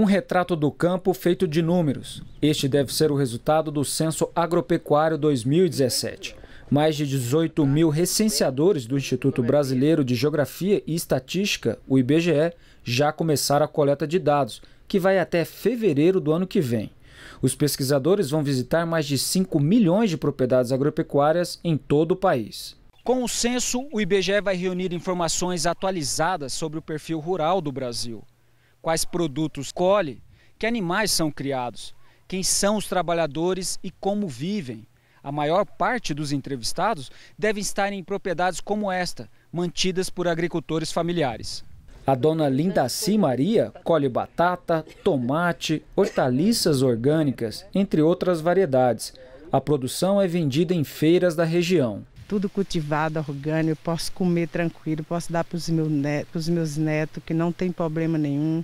Um retrato do campo feito de números. Este deve ser o resultado do Censo Agropecuário 2017. Mais de 18 mil recenseadores do Instituto Brasileiro de Geografia e Estatística, o IBGE, já começaram a coleta de dados, que vai até fevereiro do ano que vem. Os pesquisadores vão visitar mais de 5 milhões de propriedades agropecuárias em todo o país. Com o censo, o IBGE vai reunir informações atualizadas sobre o perfil rural do Brasil quais produtos colhe, que animais são criados, quem são os trabalhadores e como vivem. A maior parte dos entrevistados deve estar em propriedades como esta, mantidas por agricultores familiares. A dona Si Maria colhe batata, tomate, hortaliças orgânicas, entre outras variedades. A produção é vendida em feiras da região tudo cultivado, orgânico, posso comer tranquilo, posso dar para os meu neto, né, meus netos, que não tem problema nenhum.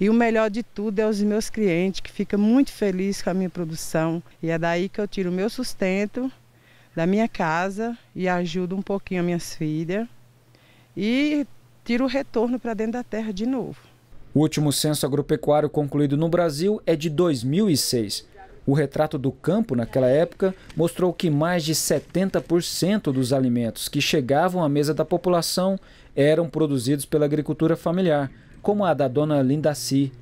E o melhor de tudo é os meus clientes, que ficam muito felizes com a minha produção. E é daí que eu tiro o meu sustento da minha casa e ajudo um pouquinho as minhas filhas. E tiro o retorno para dentro da terra de novo. O último censo agropecuário concluído no Brasil é de 2006. O retrato do campo, naquela época, mostrou que mais de 70% dos alimentos que chegavam à mesa da população eram produzidos pela agricultura familiar, como a da dona Lindaci.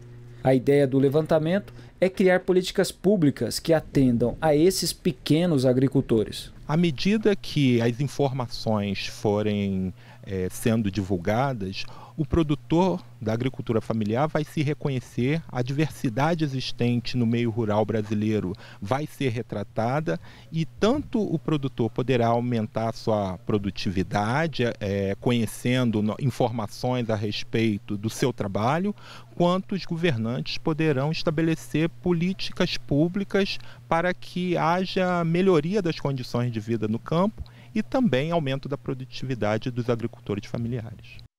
A ideia do levantamento é criar políticas públicas que atendam a esses pequenos agricultores. À medida que as informações forem é, sendo divulgadas, o produtor da agricultura familiar vai se reconhecer, a diversidade existente no meio rural brasileiro vai ser retratada e tanto o produtor poderá aumentar sua produtividade, é, conhecendo informações a respeito do seu trabalho, quanto os governantes poderão estabelecer políticas públicas para que haja melhoria das condições de vida no campo e também aumento da produtividade dos agricultores familiares.